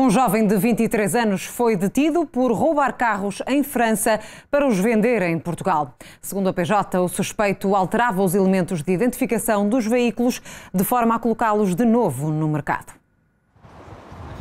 Um jovem de 23 anos foi detido por roubar carros em França para os vender em Portugal. Segundo a PJ, o suspeito alterava os elementos de identificação dos veículos de forma a colocá-los de novo no mercado.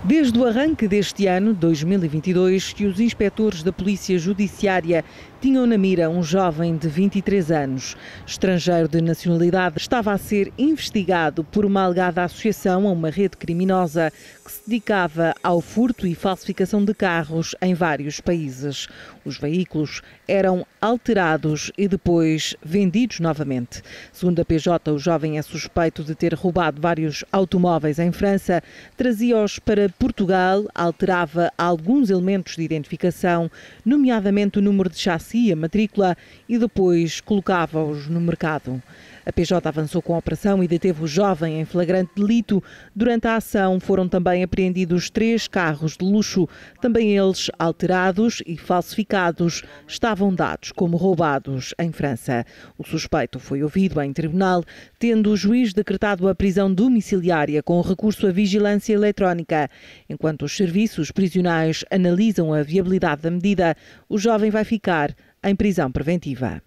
Desde o arranque deste ano, 2022, que os inspectores da Polícia Judiciária tinham na mira um jovem de 23 anos. Estrangeiro de nacionalidade, estava a ser investigado por uma alegada associação a uma rede criminosa que se dedicava ao furto e falsificação de carros em vários países. Os veículos eram alterados e depois vendidos novamente. Segundo a PJ, o jovem é suspeito de ter roubado vários automóveis em França, trazia-os para Portugal, alterava alguns elementos de identificação, nomeadamente o número de chassi reconhecia a matrícula e depois colocava-os no mercado. A PJ avançou com a operação e deteve o jovem em flagrante delito. Durante a ação foram também apreendidos três carros de luxo, também eles alterados e falsificados, estavam dados como roubados em França. O suspeito foi ouvido em tribunal, tendo o juiz decretado a prisão domiciliária com recurso à vigilância eletrónica. Enquanto os serviços prisionais analisam a viabilidade da medida, o jovem vai ficar em prisão preventiva.